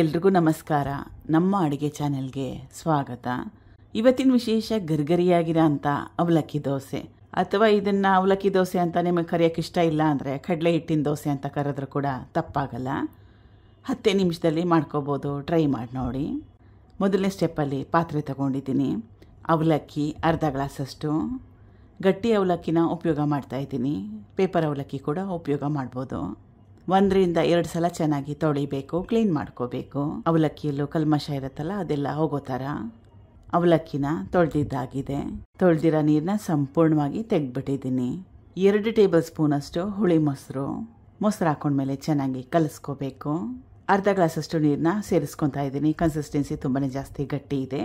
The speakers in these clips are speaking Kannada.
ಎಲ್ರಿಗೂ ನಮಸ್ಕಾರ ನಮ್ಮ ಅಡುಗೆ ಚಾನೆಲ್ಗೆ ಸ್ವಾಗತ ಇವತ್ತಿನ ವಿಶೇಷ ಗರ್ಗರಿಯಾಗಿರೋ ಅವಲಕ್ಕಿ ದೋಸೆ ಅಥವಾ ಇದನ್ನು ಅವಲಕ್ಕಿ ದೋಸೆ ಅಂತ ನಿಮಗೆ ಕರೆಯೋಕ್ಕೆ ಇಷ್ಟ ಇಲ್ಲ ಅಂದರೆ ಕಡಲೆ ಹಿಟ್ಟಿನ ದೋಸೆ ಅಂತ ಕರೆದ್ರೂ ಕೂಡ ತಪ್ಪಾಗಲ್ಲ ಹತ್ತೇ ನಿಮಿಷದಲ್ಲಿ ಮಾಡ್ಕೋಬೋದು ಟ್ರೈ ಮಾಡಿ ನೋಡಿ ಮೊದಲನೇ ಸ್ಟೆಪ್ಪಲ್ಲಿ ಪಾತ್ರೆ ತಗೊಂಡಿದ್ದೀನಿ ಅವಲಕ್ಕಿ ಅರ್ಧ ಗ್ಲಾಸಷ್ಟು ಗಟ್ಟಿ ಅವಲಕ್ಕಿನ ಉಪಯೋಗ ಮಾಡ್ತಾಯಿದ್ದೀನಿ ಪೇಪರ್ ಅವಲಕ್ಕಿ ಕೂಡ ಉಪಯೋಗ ಮಾಡ್ಬೋದು ಒಂದರಿಂದ ಎರಡು ಸಲ ಚೆನ್ನಾಗಿ ತೊಳಿಬೇಕು ಕ್ಲೀನ್ ಮಾಡ್ಕೋಬೇಕು ಅವಲಕ್ಕಿಯಲ್ಲೂ ಕಲ್ಮಶ ಇರುತ್ತಲ್ಲ ಅದೆಲ್ಲ ಹೋಗೋ ಥರ ಅವಲಕ್ಕಿನ ತೊಳೆದಿದ್ದಾಗಿದೆ ತೊಳೆದಿರೋ ನೀರನ್ನ ಸಂಪೂರ್ಣವಾಗಿ ತೆಗ್ದುಬಿಟ್ಟಿದ್ದೀನಿ ಎರಡು ಟೇಬಲ್ ಸ್ಪೂನಷ್ಟು ಹುಳಿ ಮೊಸರು ಮೊಸರು ಹಾಕೊಂಡ್ಮೇಲೆ ಚೆನ್ನಾಗಿ ಕಲಿಸ್ಕೋಬೇಕು ಅರ್ಧ ಗ್ಲಾಸಷ್ಟು ನೀರನ್ನ ಸೇರಿಸ್ಕೊತಾ ಇದ್ದೀನಿ ಕನ್ಸಿಸ್ಟೆನ್ಸಿ ತುಂಬಾ ಜಾಸ್ತಿ ಗಟ್ಟಿ ಇದೆ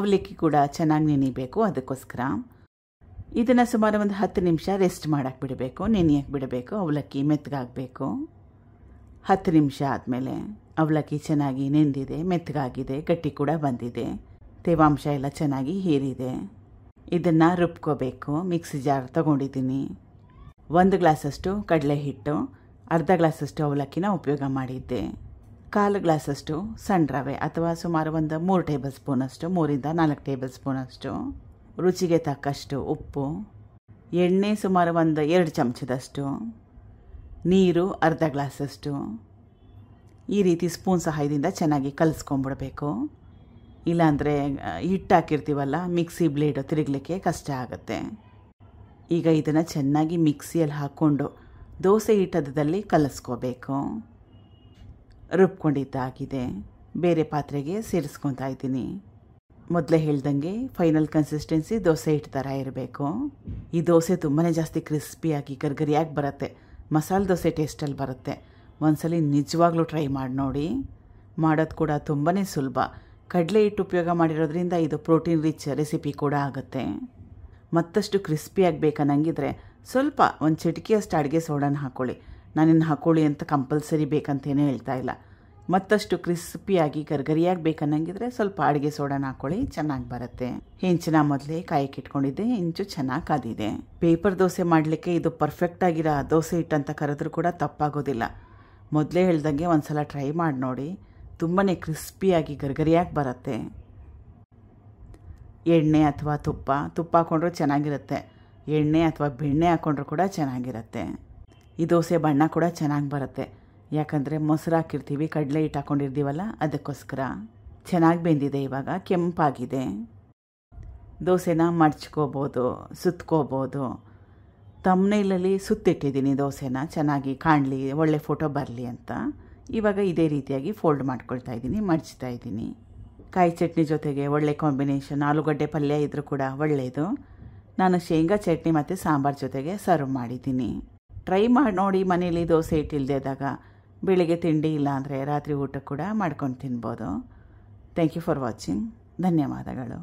ಅವಲಕ್ಕಿ ಕೂಡ ಚೆನ್ನಾಗಿ ನೆನೀಬೇಕು ಅದಕ್ಕೋಸ್ಕರ ಇದನ್ನು ಸುಮಾರು ಒಂದು ಹತ್ತು ನಿಮಿಷ ರೆಸ್ಟ್ ಮಾಡೋಕೆ ಬಿಡಬೇಕು ನೆನೆಯಕ್ಕೆ ಬಿಡಬೇಕು ಅವಲಕ್ಕಿ ಮೆತ್ತಗಾಗಬೇಕು ಹತ್ತು ನಿಮಿಷ ಆದಮೇಲೆ ಅವಲಕ್ಕಿ ಚೆನ್ನಾಗಿ ನೆಂದಿದೆ ಮೆತ್ತಗಾಗಿದೆ ಗಟ್ಟಿ ಕೂಡ ಬಂದಿದೆ ತೇವಾಂಶ ಎಲ್ಲ ಚೆನ್ನಾಗಿ ಹೀರಿದೆ ಇದನ್ನು ರುಬ್ಕೋಬೇಕು ಮಿಕ್ಸಿ ಜಾರ್ ತಗೊಂಡಿದ್ದೀನಿ ಒಂದು ಗ್ಲಾಸಷ್ಟು ಕಡಲೆ ಹಿಟ್ಟು ಅರ್ಧ ಗ್ಲಾಸಷ್ಟು ಅವಲಕ್ಕಿನ ಉಪಯೋಗ ಮಾಡಿದ್ದೆ ಕಾಲು ಗ್ಲಾಸಷ್ಟು ಸಣ್ಣ ರವೆ ಅಥವಾ ಸುಮಾರು ಒಂದು ಮೂರು ಟೇಬಲ್ ಸ್ಪೂನಷ್ಟು ಮೂರಿಂದ ನಾಲ್ಕು ಟೇಬಲ್ ಸ್ಪೂನಷ್ಟು ರುಚಿಗೆ ತಕ್ಕಷ್ಟು ಉಪ್ಪು ಎಣ್ಣೆ ಸುಮಾರು ಒಂದು ಎರಡು ಚಮಚದಷ್ಟು ನೀರು ಅರ್ಧ ಗ್ಲಾಸಷ್ಟು ಈ ರೀತಿ ಸ್ಪೂನ್ ಸಹಾಯದಿಂದ ಚೆನ್ನಾಗಿ ಕಲಿಸ್ಕೊಂಬಿಡಬೇಕು ಇಲ್ಲಾಂದರೆ ಹಿಟ್ಟು ಹಾಕಿರ್ತೀವಲ್ಲ ಮಿಕ್ಸಿ ಬ್ಲೇಡು ತಿರುಗಲಿಕ್ಕೆ ಕಷ್ಟ ಆಗುತ್ತೆ ಈಗ ಇದನ್ನು ಚೆನ್ನಾಗಿ ಮಿಕ್ಸಿಯಲ್ಲಿ ಹಾಕ್ಕೊಂಡು ದೋಸೆ ಹಿಟ್ಟದಲ್ಲಿ ಕಲಿಸ್ಕೋಬೇಕು ರುಬ್ಕೊಂಡಿದ್ದಾಗಿದೆ ಬೇರೆ ಪಾತ್ರೆಗೆ ಸೇರಿಸ್ಕೊತಾ ಇದ್ದೀನಿ ಮೊದಲೇ ಹೇಳ್ದಂಗೆ ಫೈನಲ್ ಕನ್ಸಿಸ್ಟೆನ್ಸಿ ದೋಸೆ ಹಿಟ್ಟು ಥರ ಇರಬೇಕು ಈ ದೋಸೆ ತುಂಬಾ ಜಾಸ್ತಿ ಕ್ರಿಸ್ಪಿಯಾಗಿ ಗರ್ಗರಿಯಾಗಿ ಬರುತ್ತೆ ಮಸಾಲೆ ದೋಸೆ ಟೇಸ್ಟಲ್ಲಿ ಬರುತ್ತೆ ಒಂದ್ಸಲಿ ನಿಜವಾಗ್ಲೂ ಟ್ರೈ ಮಾಡಿ ನೋಡಿ ಮಾಡೋದು ಕೂಡ ತುಂಬಾ ಸುಲಭ ಕಡಲೆ ಹಿಟ್ಟು ಉಪಯೋಗ ಮಾಡಿರೋದ್ರಿಂದ ಇದು ಪ್ರೋಟೀನ್ ರಿಚ್ ರೆಸಿಪಿ ಕೂಡ ಆಗುತ್ತೆ ಮತ್ತಷ್ಟು ಕ್ರಿಸ್ಪಿಯಾಗಿ ಬೇಕನ್ನಂಗಿದ್ರೆ ಸ್ವಲ್ಪ ಒಂದು ಚಿಟಿಕೆಯಷ್ಟು ಅಡುಗೆ ಸೋಡಾನ ಹಾಕ್ಕೊಳ್ಳಿ ನಾನಿನ್ನು ಹಾಕ್ಕೊಳ್ಳಿ ಅಂತ ಕಂಪಲ್ಸರಿ ಬೇಕಂತೇನೇ ಹೇಳ್ತಾ ಇಲ್ಲ ಮತ್ತಷ್ಟು ಕ್ರಿಸ್ಪಿಯಾಗಿ ಗರ್ಗರಿಯಾಗಿ ಬೇಕನ್ನಂಗಿದ್ರೆ ಸ್ವಲ್ಪ ಅಡುಗೆ ಸೋಡಾನ ಹಾಕೊಳ್ಳಿ ಚೆನ್ನಾಗಿ ಬರುತ್ತೆ ಹೆಂಚಿನ ಮೊದಲೇ ಕಾಯಕ್ಕೆ ಇಟ್ಕೊಂಡಿದ್ದೆ ಹೆಂಚು ಚೆನ್ನಾಗಿ ಕಾದಿದೆ ಪೇಪರ್ ದೋಸೆ ಮಾಡಲಿಕ್ಕೆ ಇದು ಪರ್ಫೆಕ್ಟ್ ಆಗಿರೋ ದೋಸೆ ಹಿಟ್ಟಂತ ಕರೆದ್ರೂ ಕೂಡ ತಪ್ಪಾಗೋದಿಲ್ಲ ಮೊದಲೇ ಹೇಳ್ದಂಗೆ ಒಂದು ಸಲ ಟ್ರೈ ಮಾಡಿ ನೋಡಿ ತುಂಬಾ ಕ್ರಿಸ್ಪಿಯಾಗಿ ಗರ್ಗರಿಯಾಗಿ ಬರುತ್ತೆ ಎಣ್ಣೆ ಅಥವಾ ತುಪ್ಪ ತುಪ್ಪ ಹಾಕೊಂಡ್ರೂ ಚೆನ್ನಾಗಿರುತ್ತೆ ಎಣ್ಣೆ ಅಥವಾ ಬೆಣ್ಣೆ ಹಾಕೊಂಡ್ರೂ ಕೂಡ ಚೆನ್ನಾಗಿರುತ್ತೆ ಈ ದೋಸೆ ಬಣ್ಣ ಕೂಡ ಚೆನ್ನಾಗಿ ಬರುತ್ತೆ ಯಾಕಂದರೆ ಮೊಸರು ಹಾಕಿರ್ತೀವಿ ಕಡಲೆ ಹಿಟ್ಟು ಹಾಕ್ಕೊಂಡಿರ್ತೀವಲ್ಲ ಅದಕ್ಕೋಸ್ಕರ ಚೆನ್ನಾಗಿ ಬೆಂದಿದೆ ಇವಾಗ ಕೆಂಪಾಗಿದೆ ದೋಸೆನ ಮಡ್ಚ್ಕೋಬೋದು ಸುತ್ತಕೋಬೋದು ತಮ್ಮನೇಲಲ್ಲಿ ಸುತ್ತಿಟ್ಟಿದ್ದೀನಿ ದೋಸೆನ ಚೆನ್ನಾಗಿ ಕಾಣಲಿ ಒಳ್ಳೆ ಫೋಟೋ ಬರಲಿ ಅಂತ ಇವಾಗ ಇದೇ ರೀತಿಯಾಗಿ ಫೋಲ್ಡ್ ಮಾಡ್ಕೊಳ್ತಾ ಇದ್ದೀನಿ ಮಡ್ಚ್ತಾ ಇದ್ದೀನಿ ಕಾಯಿ ಚಟ್ನಿ ಜೊತೆಗೆ ಒಳ್ಳೆ ಕಾಂಬಿನೇಷನ್ ಆಲೂಗಡ್ಡೆ ಪಲ್ಯ ಇದ್ದರೂ ಕೂಡ ಒಳ್ಳೆಯದು ನಾನು ಶೇಂಗಾ ಚಟ್ನಿ ಮತ್ತು ಸಾಂಬಾರು ಜೊತೆಗೆ ಸರ್ವ್ ಮಾಡಿದ್ದೀನಿ ಟ್ರೈ ಮಾಡಿ ನೋಡಿ ಮನೇಲಿ ದೋಸೆ ಇಟ್ಟಿಲ್ಲದೆ ಇದ್ದಾಗ ಬೆಳಿಗ್ಗೆ ತಿಂಡಿ ಇಲ್ಲಾಂದರೆ ರಾತ್ರಿ ಊಟ ಕೂಡ ಮಾಡ್ಕೊಂಡು ತಿನ್ಬೋದು ಥ್ಯಾಂಕ್ ಯು ಫಾರ್ ವಾಚಿಂಗ್ ಧನ್ಯವಾದಗಳು